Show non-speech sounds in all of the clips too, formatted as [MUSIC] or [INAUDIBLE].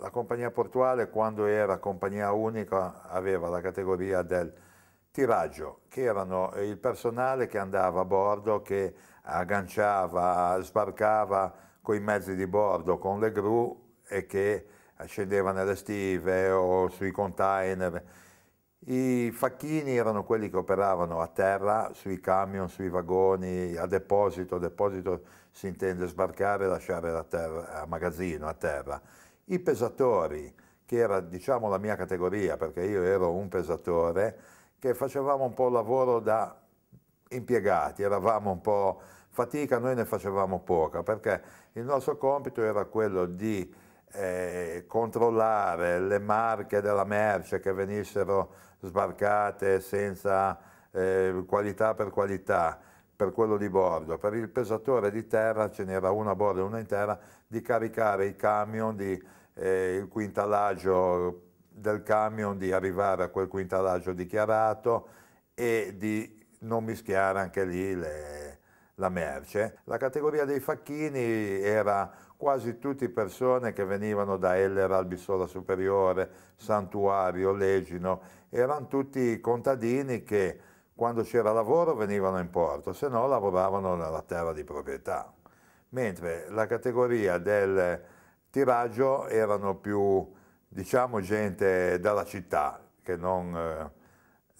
la compagnia portuale quando era compagnia unica aveva la categoria del tiraggio, che erano eh, il personale che andava a bordo, che agganciava, sbarcava con i mezzi di bordo, con le gru e che scendeva nelle stive o sui container. I facchini erano quelli che operavano a terra, sui camion, sui vagoni, a deposito, deposito si intende sbarcare e lasciare a, terra, a magazzino, a terra i pesatori, che era diciamo la mia categoria, perché io ero un pesatore, che facevamo un po' lavoro da impiegati, eravamo un po' fatica, noi ne facevamo poca, perché il nostro compito era quello di eh, controllare le marche della merce che venissero sbarcate senza eh, qualità per qualità, per quello di bordo. Per il pesatore di terra ce n'era una a bordo e una in terra, di caricare i camion di eh, il quintalaggio del camion, di arrivare a quel quintalaggio dichiarato e di non mischiare anche lì le, la merce. La categoria dei facchini era quasi tutte persone che venivano da Eller, Albissola Superiore, Santuario, Legino, erano tutti contadini che quando c'era lavoro venivano in porto, se no lavoravano nella terra di proprietà. Mentre la categoria del tiraggio erano più, diciamo, gente dalla città che non eh,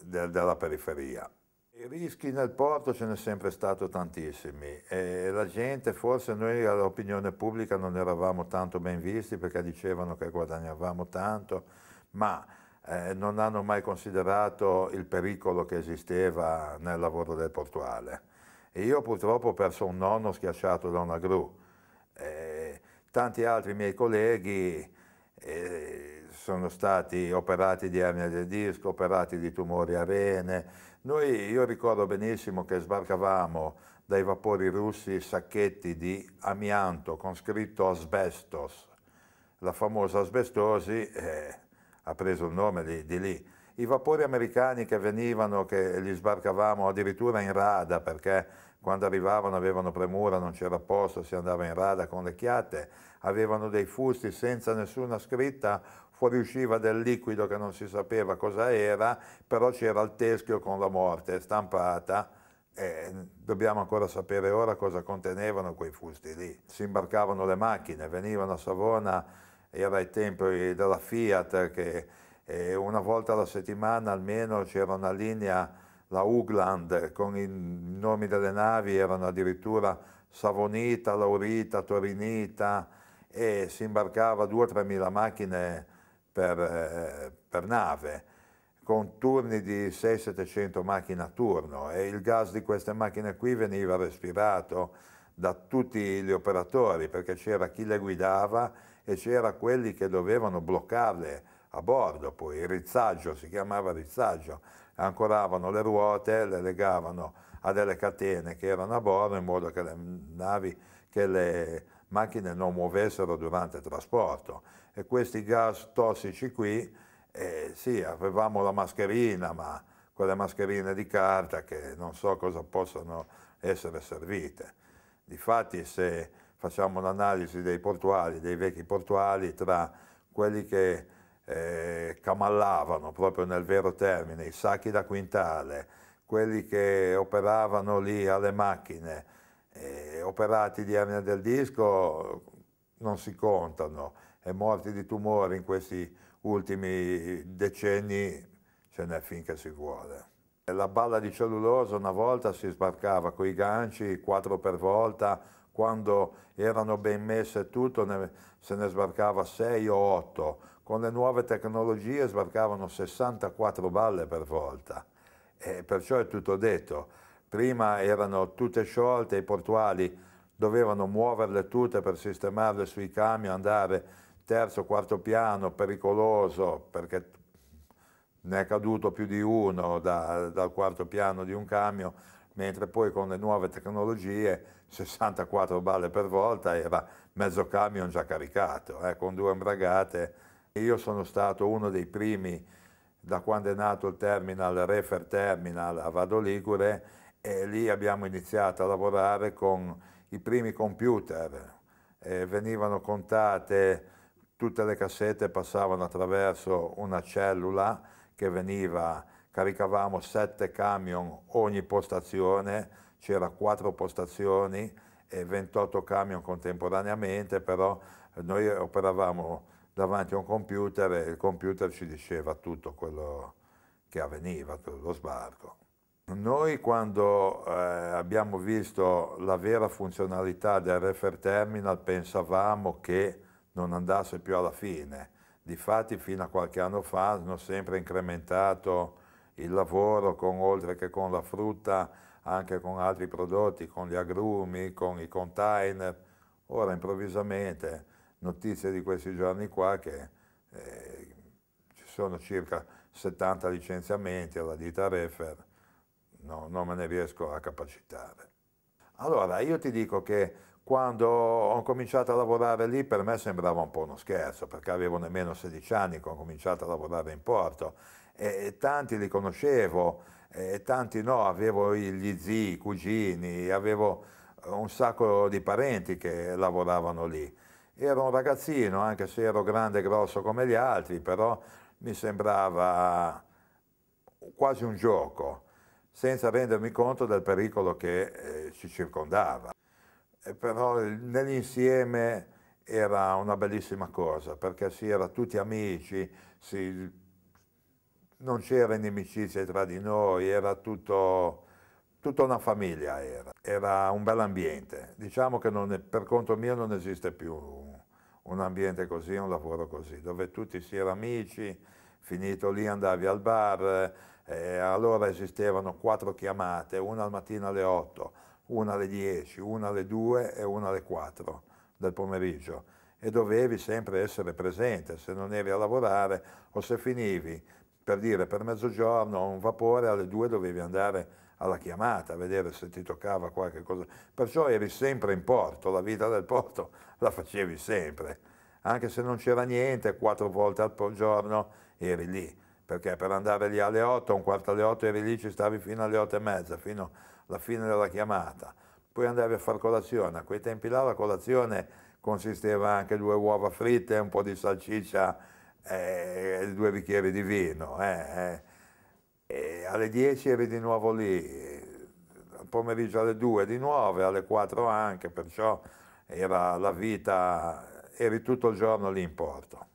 de della periferia. I rischi nel porto ce n'è sempre stato tantissimi e la gente, forse noi all'opinione pubblica non eravamo tanto ben visti perché dicevano che guadagnavamo tanto, ma eh, non hanno mai considerato il pericolo che esisteva nel lavoro del portuale. E io purtroppo ho perso un nonno schiacciato da una gru. Eh, Tanti altri miei colleghi eh, sono stati operati di ernia del disco, operati di tumori a rene. Noi, io ricordo benissimo che sbarcavamo dai vapori russi sacchetti di amianto con scritto asbestos. La famosa asbestosi eh, ha preso il nome di, di lì i vapori americani che venivano, che li sbarcavamo addirittura in rada perché quando arrivavano avevano premura, non c'era posto, si andava in rada con le chiatte, avevano dei fusti senza nessuna scritta, fuoriusciva del liquido che non si sapeva cosa era, però c'era il teschio con la morte stampata e dobbiamo ancora sapere ora cosa contenevano quei fusti lì. Si imbarcavano le macchine, venivano a Savona, era ai tempi eh, della Fiat che e una volta alla settimana almeno c'era una linea, la Ugland, con i nomi delle navi, erano addirittura Savonita, Laurita, Torinita e si imbarcava 2-3 mila macchine per, eh, per nave con turni di 6-700 macchine a turno e il gas di queste macchine qui veniva respirato da tutti gli operatori perché c'era chi le guidava e c'era quelli che dovevano bloccarle a bordo, poi il rizzaggio, si chiamava rizzaggio, ancoravano le ruote, le legavano a delle catene che erano a bordo in modo che le navi, che le macchine non muovessero durante il trasporto. E questi gas tossici qui, eh, sì, avevamo la mascherina, ma quelle mascherine di carta che non so cosa possono essere servite. Difatti se facciamo un'analisi dei portuali, dei vecchi portuali, tra quelli che eh, camallavano proprio nel vero termine, i sacchi da quintale, quelli che operavano lì alle macchine, eh, operati di ernia del disco non si contano e morti di tumore in questi ultimi decenni ce n'è finché si vuole. La balla di cellulosa una volta si sbarcava con i ganci, quattro per volta, quando erano ben messe tutto ne, se ne sbarcava 6 o 8, con le nuove tecnologie sbarcavano 64 balle per volta, e perciò è tutto detto. Prima erano tutte sciolte, i portuali dovevano muoverle tutte per sistemarle sui camion, andare terzo, quarto piano, pericoloso, perché ne è caduto più di uno da, dal quarto piano di un camion, mentre poi con le nuove tecnologie 64 balle per volta era mezzo camion già caricato, eh, con due ombragate. Io sono stato uno dei primi da quando è nato il terminal, refer terminal a Vado Ligure e lì abbiamo iniziato a lavorare con i primi computer. Eh, venivano contate tutte le cassette, passavano attraverso una cellula che veniva caricavamo sette camion ogni postazione, c'era quattro postazioni e 28 camion contemporaneamente, però noi operavamo davanti a un computer e il computer ci diceva tutto quello che avveniva, lo sbarco. Noi quando eh, abbiamo visto la vera funzionalità del refer terminal pensavamo che non andasse più alla fine, difatti fino a qualche anno fa hanno sempre incrementato il lavoro con, oltre che con la frutta, anche con altri prodotti, con gli agrumi, con i container. Ora improvvisamente notizie di questi giorni qua che eh, ci sono circa 70 licenziamenti alla ditta Refer, no, non me ne riesco a capacitare. Allora, io ti dico che quando ho cominciato a lavorare lì per me sembrava un po' uno scherzo, perché avevo nemmeno 16 anni che ho cominciato a lavorare in porto e, tanti li conoscevo e tanti no, avevo gli zii, i cugini, avevo eh, un sacco di parenti che lavoravano lì. Ero un ragazzino, anche se ero grande e grosso come gli altri, però mi sembrava quasi un gioco, senza rendermi conto del pericolo che eh, ci circondava. Eh, però nell'insieme era una bellissima cosa, perché si era tutti amici, si, non c'era inimicizia tra di noi, era tutto, tutta una famiglia, era. era un bel ambiente. Diciamo che è, per conto mio non esiste più un ambiente così, un lavoro così, dove tutti si erano amici, finito lì andavi al bar, eh, allora esistevano quattro chiamate, una al mattino alle otto, una alle 10, una alle 2 e una alle 4 del pomeriggio e dovevi sempre essere presente se non eri a lavorare o se finivi per dire per mezzogiorno un vapore alle 2 dovevi andare alla chiamata a vedere se ti toccava qualche cosa perciò eri sempre in porto la vita del porto [LAUGHS] la facevi sempre anche se non c'era niente quattro volte al giorno eri lì perché per andare lì alle 8 un quarto alle 8 eri lì ci stavi fino alle 8 e mezza fino a la fine della chiamata, poi andavi a fare colazione, a quei tempi là la colazione consisteva anche due uova fritte, un po' di salsiccia eh, e due bicchieri di vino. Eh, eh. alle 10 eri di nuovo lì, al pomeriggio alle 2 di nuovo, alle 4 anche, perciò era la vita, eri tutto il giorno lì in porto.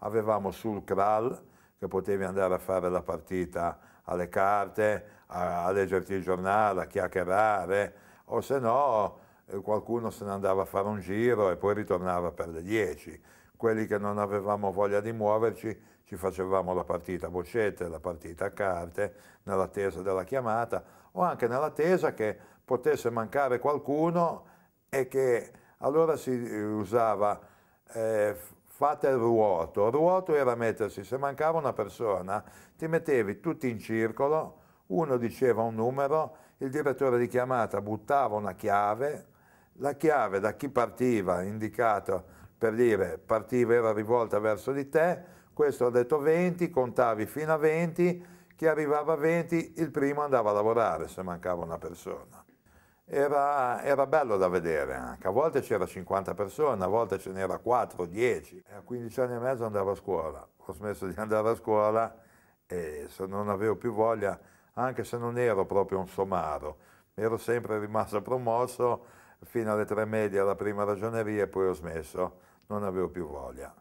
Avevamo sul Kral che potevi andare a fare la partita alle carte, a, a leggerti il giornale, a chiacchierare, o se no eh, qualcuno se ne andava a fare un giro e poi ritornava per le 10. Quelli che non avevamo voglia di muoverci ci facevamo la partita a boccette, la partita a carte, nell'attesa della chiamata o anche nell'attesa che potesse mancare qualcuno e che allora si eh, usava eh, fate il ruoto. Il ruoto era mettersi, se mancava una persona, ti mettevi tutti in circolo, uno diceva un numero, il direttore di chiamata buttava una chiave, la chiave da chi partiva, indicato per dire partiva era rivolta verso di te, questo ha detto 20, contavi fino a 20, chi arrivava a 20 il primo andava a lavorare se mancava una persona era, era, bello da vedere anche. A volte c'era 50 persone, a volte ce n'era 4, 10. A 15 anni e mezzo andavo a scuola. Ho smesso di [LAUGHS] andare a scuola e non avevo più voglia, anche se non ero proprio un somaro. Ero sempre rimasto promosso fino alle tre medie alla prima ragioneria e poi ho smesso, non avevo più voglia.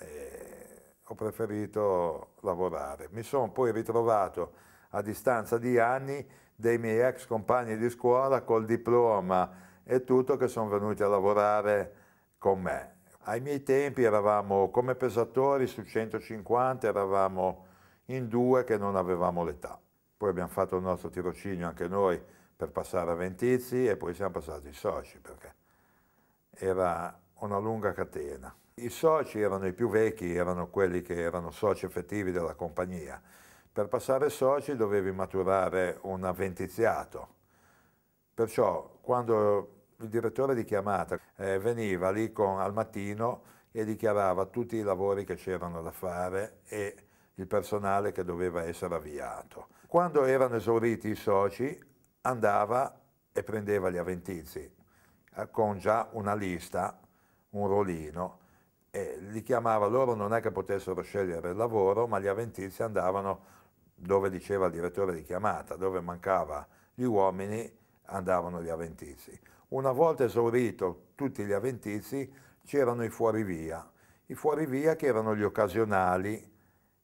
E ho preferito lavorare. Mi sono poi ritrovato a distanza di anni dei miei ex compagni di scuola col diploma e tutto che sono venuti a lavorare con me. Ai miei tempi eravamo come pesatori su 150, eravamo in due che non avevamo l'età. Poi abbiamo fatto il nostro tirocinio anche noi per passare a Ventizi e poi siamo passati soci perché era una lunga catena. I soci erano i più vecchi, erano quelli che erano soci effettivi della compagnia per passare soci dovevi maturare un avventiziato. Perciò quando il direttore di chiamata eh, veniva lì con, al mattino e dichiarava tutti i lavori che c'erano da fare e il personale che doveva essere avviato. Quando erano esauriti i soci andava e prendeva gli avventizi eh, con già una lista, un rolino e li chiamava, loro non è che potessero scegliere il lavoro ma gli avventizi andavano dove diceva il direttore di chiamata, dove mancava gli uomini, andavano gli aventizi. Una volta esaurito tutti gli aventizi, c'erano i fuorivia. I fuorivia che erano gli occasionali,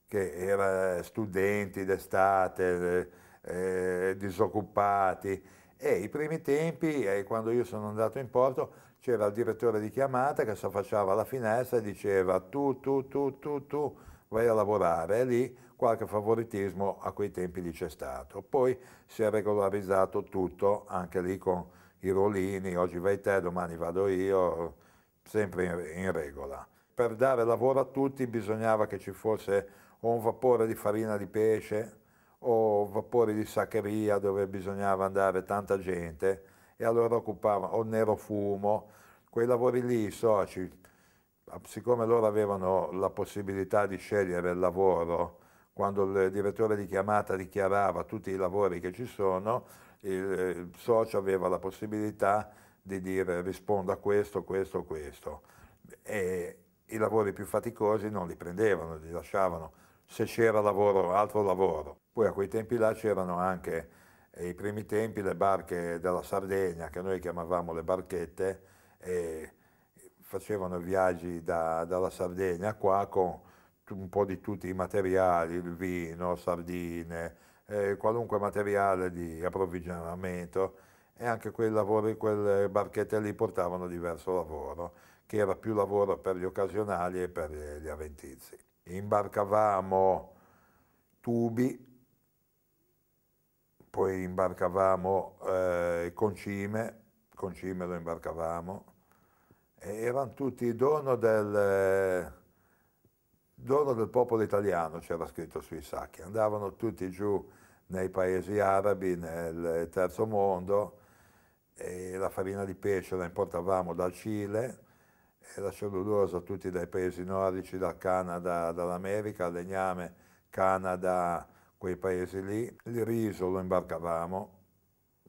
che erano eh, studenti d'estate, eh, eh, disoccupati. E i primi tempi, eh, quando io sono andato in porto, c'era il direttore di chiamata che si affacciava alla finestra e diceva tu, tu, tu, tu, tu, vai a lavorare. E lì qualche favoritismo a quei tempi lì c'è stato. Poi si è regolarizzato tutto, anche lì con i rollini, oggi vai te, domani vado io, sempre in, in regola. Per dare lavoro a tutti bisognava che ci fosse o un vapore di farina di pesce o vapore di saccheria dove bisognava andare tanta gente e allora occupavano o nero fumo, quei lavori lì i soci, siccome loro avevano la possibilità di scegliere il lavoro, quando il direttore di chiamata dichiarava tutti i lavori che ci sono, eh, il socio aveva la possibilità di dire rispondo a questo, questo, questo. E i lavori più faticosi non li prendevano, li lasciavano. Se c'era lavoro, altro lavoro. Poi a quei tempi là c'erano anche eh, i primi tempi le barche della Sardegna, che noi chiamavamo le barchette, e facevano viaggi da, dalla Sardegna qua con un po' di tutti i materiali, il vino, sardine, eh, qualunque materiale di approvvigionamento e anche quei lavori, quelle barchette lì portavano diverso lavoro, che era più lavoro per gli occasionali e per gli avventizi. Imbarcavamo tubi, poi imbarcavamo eh, concime, concime lo imbarcavamo, erano tutti dono del dono del popolo italiano, c'era scritto sui sacchi, andavano tutti giù nei paesi arabi, nel terzo mondo, e la farina di pesce la importavamo dal Cile, e la cellulosa tutti dai paesi nordici, dal Canada, dall'America, legname, Canada, quei paesi lì. Il riso lo imbarcavamo,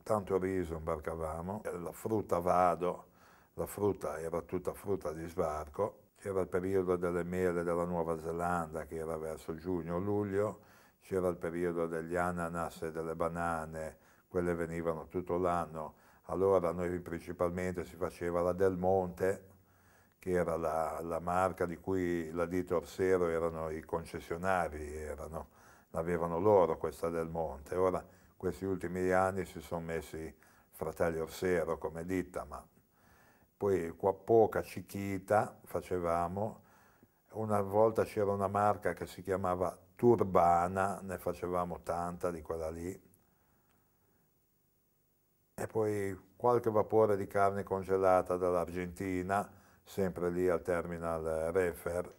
tanto riso imbarcavamo, la frutta vado, la frutta era tutta frutta di sbarco, c'era il periodo delle mele della Nuova Zelanda che era verso giugno-luglio, c'era il periodo degli ananas e delle banane, quelle venivano tutto l'anno, allora noi principalmente si faceva la Del Monte, che era la, la marca di cui la Dito Orsero erano i concessionari, erano, l'avevano loro questa Del Monte. Ora questi ultimi anni si sono messi Fratelli Orsero come ditta, ma poi qua poca Cichita facevamo, una volta c'era una marca che si chiamava Turbana, ne facevamo tanta di quella lì, e poi qualche vapore di carne congelata dall'Argentina, sempre lì al terminal Refer,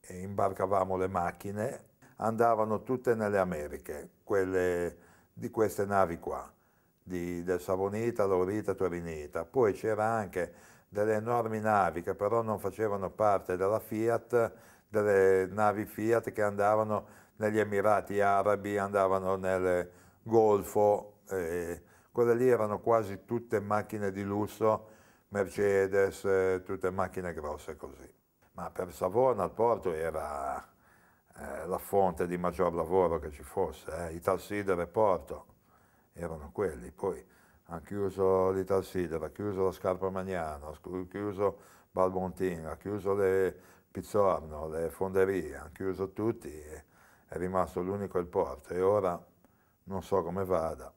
e imbarcavamo le macchine, andavano tutte nelle Americhe, quelle di queste navi qua di, del Savoneta, Laurita, Torineta. Poi c'era anche delle enormi navi che però non facevano parte della Fiat, delle navi Fiat che andavano negli Emirati Arabi, andavano nel Golfo, eh, quelle lì erano quasi tutte macchine di lusso, Mercedes, eh, tutte macchine grosse così. Ma per Savona il porto era eh, la fonte di maggior lavoro che ci fosse, eh, il Talsidere Porto erano quelli. Poi hanno chiuso l'Ital l'Italsida, ha chiuso la Scarpa Magnano, ha chiuso Balbontin, ha chiuso le Pizzorno, le fonderie, hanno chiuso tutti, e è rimasto l'unico il porto e ora non so come vada.